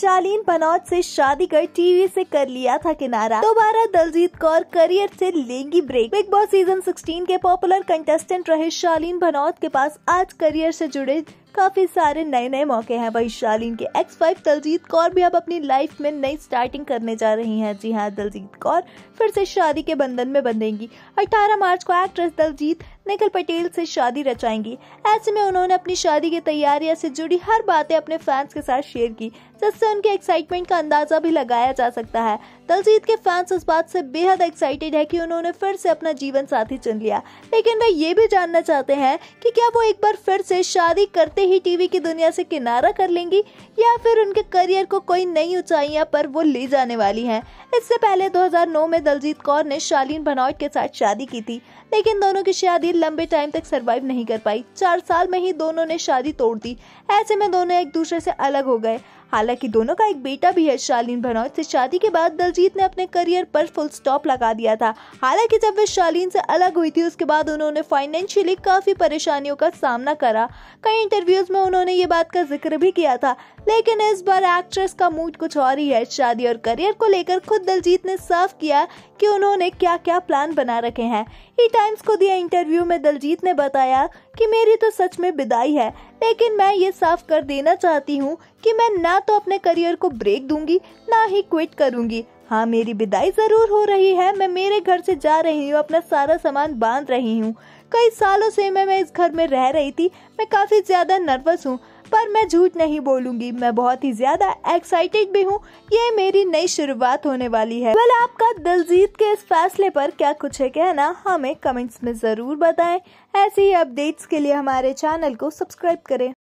शालीन बनौत से शादी कर टीवी से कर लिया था किनारा दोबारा दलजीत कौर करियर से लेंगी ब्रेक बिग बॉस सीजन 16 के पॉपुलर कंटेस्टेंट रहे शालीन बनौत के पास आज करियर से जुड़े काफी सारे नए नए मौके हैं वही शालीन के एक्स वाइफ दलजीत कौर भी अब अपनी लाइफ में नई स्टार्टिंग करने जा रही हैं जी हाँ दलजीत कौर फिर से शादी के बंधन में बंधेंगी 18 मार्च को एक्ट्रेस दलजीत निखिल पटेल से शादी रचाएंगी ऐसे में उन्होंने अपनी शादी की तैयारियां से जुड़ी हर बातें अपने फैंस के साथ शेयर की जिससे उनके एक्साइटमेंट का अंदाजा भी लगाया जा सकता है दलजीत के फैंस इस बात से बेहद एक्साइटेड है कि उन्होंने फिर से अपना जीवन साथी चुन लिया लेकिन वे ये भी जानना चाहते हैं कि क्या वो एक बार फिर से शादी करते ही टीवी की दुनिया से किनारा कर लेंगी या फिर उनके करियर को कोई नई ऊंचाइयां पर वो ले जाने वाली हैं इससे पहले 2009 में दलजीत कौर ने शालीन भनौट के साथ शादी की थी लेकिन दोनों की शादी लंबे टाइम तक सरवाइव नहीं कर पाई चार साल में ही दोनों ने शादी तोड़ दी ऐसे में दोनों एक दूसरे से अलग हो गए हालांकि दोनों का एक बेटा भी है शालीन भनौत से शादी के बाद दलजीत ने अपने करियर पर फुल स्टॉप लगा दिया था हालांकि जब वे शालीन से अलग हुई थी उसके बाद उन्होंने फाइनेंशियली काफी परेशानियों का सामना करा कई इंटरव्यूज में उन्होंने ये बात का जिक्र भी किया था लेकिन इस बार एक्ट्रेस का मूड कुछ और ही है शादी और करियर को लेकर खुद दलजीत ने साफ किया कि उन्होंने क्या क्या प्लान बना रखे हैं ई टाइम्स को दिया इंटरव्यू में दलजीत ने बताया कि मेरी तो सच में विदाई है लेकिन मैं ये साफ कर देना चाहती हूँ कि मैं ना तो अपने करियर को ब्रेक दूंगी ना ही क्विट करूंगी हाँ मेरी विदाई जरूर हो रही है मैं मेरे घर से जा रही हूँ अपना सारा सामान बांध रही हूँ कई सालों से मैं मैं इस घर में रह रही थी मैं काफ़ी ज़्यादा नर्वस हूँ पर मैं झूठ नहीं बोलूंगी मैं बहुत ही ज्यादा एक्साइटेड भी हूँ ये मेरी नई शुरुआत होने वाली है वेल आपका दिलजीत के इस फैसले पर क्या कुछ है कहना हमें कमेंट्स में जरूर बताएं ऐसी ही अपडेट्स के लिए हमारे चैनल को सब्सक्राइब करें